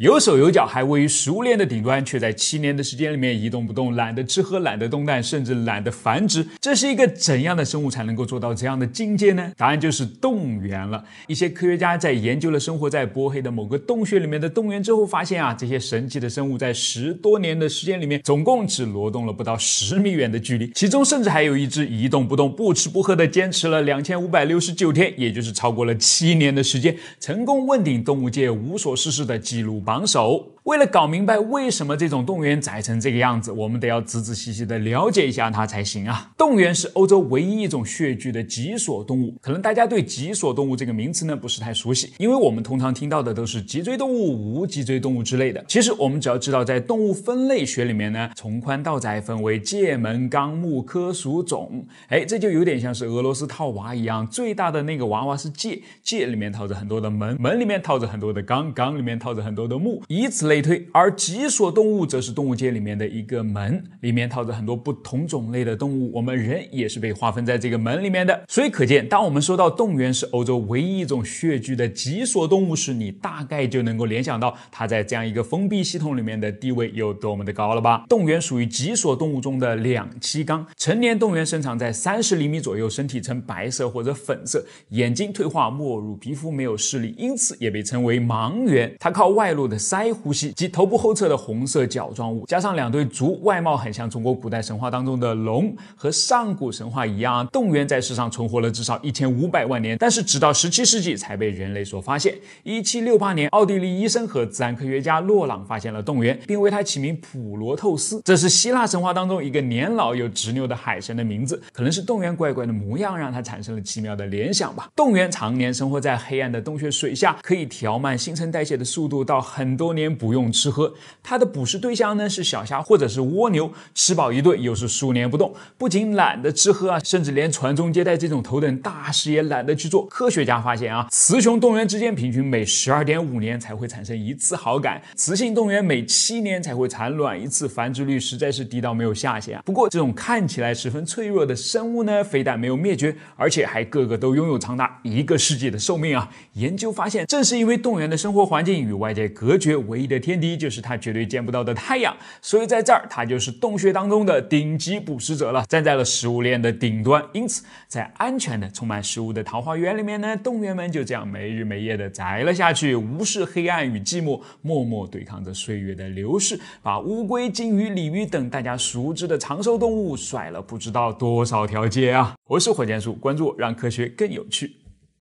有手有脚，还位于食物链的顶端，却在七年的时间里面一动不动，懒得吃喝，懒得动弹，甚至懒得繁殖。这是一个怎样的生物才能够做到这样的境界呢？答案就是动员了。一些科学家在研究了生活在波黑的某个洞穴里面的动员之后，发现啊，这些神奇的生物在十多年的时间里面，总共只挪动了不到十米远的距离，其中甚至还有一只一动不动、不吃不喝的坚持了两千五百六十九天，也就是超过了七年的时间，成功问鼎动物界无所事事的记录。防守。为了搞明白为什么这种动物园窄成这个样子，我们得要仔仔细细的了解一下它才行啊。动物园是欧洲唯一一种穴居的脊索动物，可能大家对脊索动物这个名词呢不是太熟悉，因为我们通常听到的都是脊椎动物、无脊椎动物之类的。其实我们只要知道，在动物分类学里面呢，从宽到窄分为界、门、纲、目、科、属、种。哎，这就有点像是俄罗斯套娃一样，最大的那个娃娃是界，界里面套着很多的门，门里面套着很多的纲，纲里面套着很多的目，以此类。而脊索动物则是动物界里面的一个门，里面套着很多不同种类的动物。我们人也是被划分在这个门里面的。所以可见，当我们说到物园是欧洲唯一一种穴居的脊索动物时，你大概就能够联想到它在这样一个封闭系统里面的地位有多么的高了吧？物园属于脊索动物中的两栖纲，成年物园身长在三十厘米左右，身体呈白色或者粉色，眼睛退化没入皮肤，没有视力，因此也被称为盲猿。它靠外露的腮呼吸。及头部后侧的红色角状物，加上两对足，外貌很像中国古代神话当中的龙和上古神话一样。动园在世上存活了至少一千五百万年，但是直到十七世纪才被人类所发现。一七六八年，奥地利医生和自然科学家洛朗发现了动园，并为它起名普罗透斯，这是希腊神话当中一个年老又执拗的海神的名字，可能是动园怪怪的模样让它产生了奇妙的联想吧。动园常年生活在黑暗的洞穴水下，可以调慢新陈代谢的速度到很多年不。不用吃喝，它的捕食对象呢是小虾或者是蜗牛，吃饱一顿又是数年不动，不仅懒得吃喝啊，甚至连传宗接代这种头等大事也懒得去做。科学家发现啊，雌雄动员之间平均每十二点五年才会产生一次好感，雌性动员每七年才会产卵一次，繁殖率实在是低到没有下限啊。不过这种看起来十分脆弱的生物呢，非但没有灭绝，而且还个个都拥有长达一个世纪的寿命啊。研究发现，正是因为动员的生活环境与外界隔绝，唯一的。天敌就是它绝对见不到的太阳，所以在这儿它就是洞穴当中的顶级捕食者了，站在了食物链的顶端。因此，在安全的、充满食物的桃花源里面呢，动螈们就这样没日没夜的宅了下去，无视黑暗与寂寞，默默对抗着岁月的流逝，把乌龟、金鱼、鲤鱼等大家熟知的长寿动物甩了不知道多少条街啊！我是火箭叔，关注我，让科学更有趣。